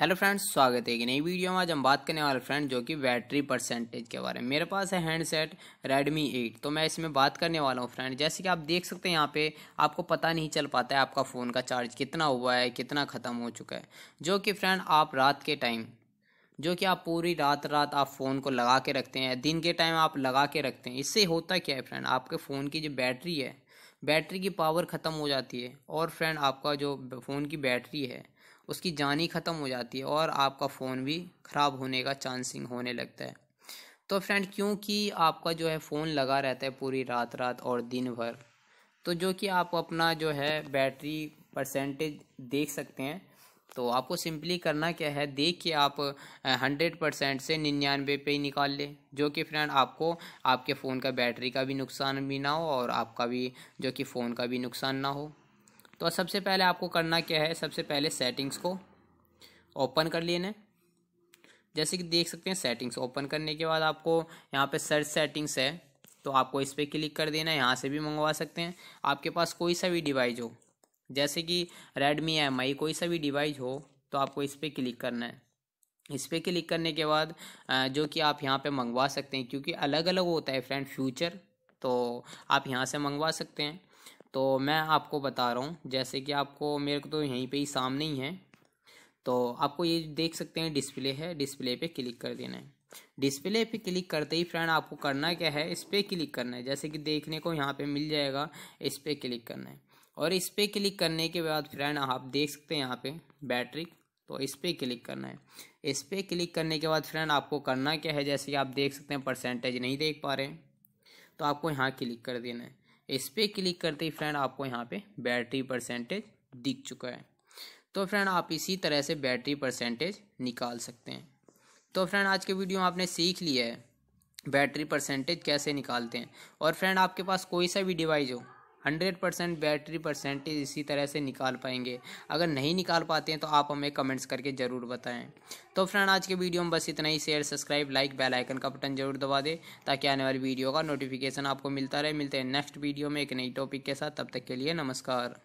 hello friends स्वागत है कि नई वीडियो में आज हम बात करने वाले फ्रेंड जो कि बैटरी परसेंटेज के बारे में मेरे पास है हैंडसेट रेडमी एट तो मैं इसमें बात करने वाला हूँ फ्रेंड जैसे कि आप देख सकते हैं यहाँ पे आपको पता नहीं चल पाता है आपका फ़ोन का चार्ज कितना हुआ है कितना ख़त्म हो चुका है जो कि फ्रेंड आप रात के टाइम जो कि आप पूरी रात रात आप फ़ोन को लगा के रखते हैं दिन के टाइम आप लगा के रखते हैं इससे होता क्या है फ्रेंड आपके फ़ोन की जो बैटरी है बैटरी की पावर ख़त्म हो जाती है और फ्रेंड आपका जो फ़ोन की बैटरी है उसकी जान ही ख़त्म हो जाती है और आपका फ़ोन भी ख़राब होने का चांसिंग होने लगता है तो फ्रेंड क्योंकि आपका जो है फ़ोन लगा रहता है पूरी रात रात और दिन भर तो जो कि आप अपना जो है बैटरी परसेंटेज देख सकते हैं तो आपको सिंपली करना क्या है देख के आप हंड्रेड परसेंट से निन्यानवे पे ही निकाल लें जो कि फ्रेंड आपको आपके फ़ोन का बैटरी का भी नुकसान भी ना हो और आपका भी जो कि फ़ोन का भी नुकसान ना हो तो सबसे पहले आपको करना क्या है सबसे पहले सेटिंग्स को ओपन कर लेना जैसे कि देख सकते हैं सेटिंग्स ओपन करने के बाद आपको यहाँ पे सर्च सेटिंग्स है तो आपको इस पर क्लिक कर देना है यहाँ से भी मंगवा सकते हैं आपके पास कोई सा भी डिवाइस हो जैसे कि रेडमी एम आई कोई सा भी डिवाइस हो तो आपको इस पर क्लिक करना है इस पर क्लिक करने के बाद जो कि आप यहाँ पे मंगवा सकते हैं क्योंकि अलग अलग होता है फ्रेंड फ्यूचर तो आप यहाँ से मंगवा सकते हैं तो मैं आपको बता रहा हूँ जैसे कि आपको मेरे को तो यहीं पे ही सामने ही है तो आपको ये देख सकते हैं डिस्प्ले है डिस्प्ले पे क्लिक कर देना है डिस्प्ले पे क्लिक करते ही फ्रेंड आपको करना क्या है इस पर क्लिक करना है जैसे कि देखने को यहाँ पे मिल जाएगा इस पर क्लिक करना है और इस पर क्लिक करने के बाद फ्रेंड आप देख सकते हैं यहाँ पर बैटरी तो इस पर क्लिक करना है इस पर क्लिक करने के बाद फ्रेंड आपको करना क्या है जैसे कि आप देख सकते हैं परसेंटेज नहीं देख पा रहे हैं तो आपको यहाँ क्लिक कर देना है इस पर क्लिक करते ही फ्रेंड आपको यहाँ पे बैटरी परसेंटेज दिख चुका है तो फ्रेंड आप इसी तरह से बैटरी परसेंटेज निकाल सकते हैं तो फ्रेंड आज के वीडियो में आपने सीख लिया है बैटरी परसेंटेज कैसे निकालते हैं और फ्रेंड आपके पास कोई सा भी डिवाइस हो हंड्रेड परसेंट बैटरी परसेंटेज इसी तरह से निकाल पाएंगे अगर नहीं निकाल पाते हैं तो आप हमें कमेंट्स करके ज़रूर बताएं तो फ्रेंड आज के वीडियो में बस इतना ही share subscribe like bell icon का बटन जरूर दबा दें ताकि आने वाली वीडियो का नोटिफिकेशन आपको मिलता रहे मिलते हैं नेक्स्ट वीडियो में एक नई टॉपिक के साथ तब तक के लिए नमस्कार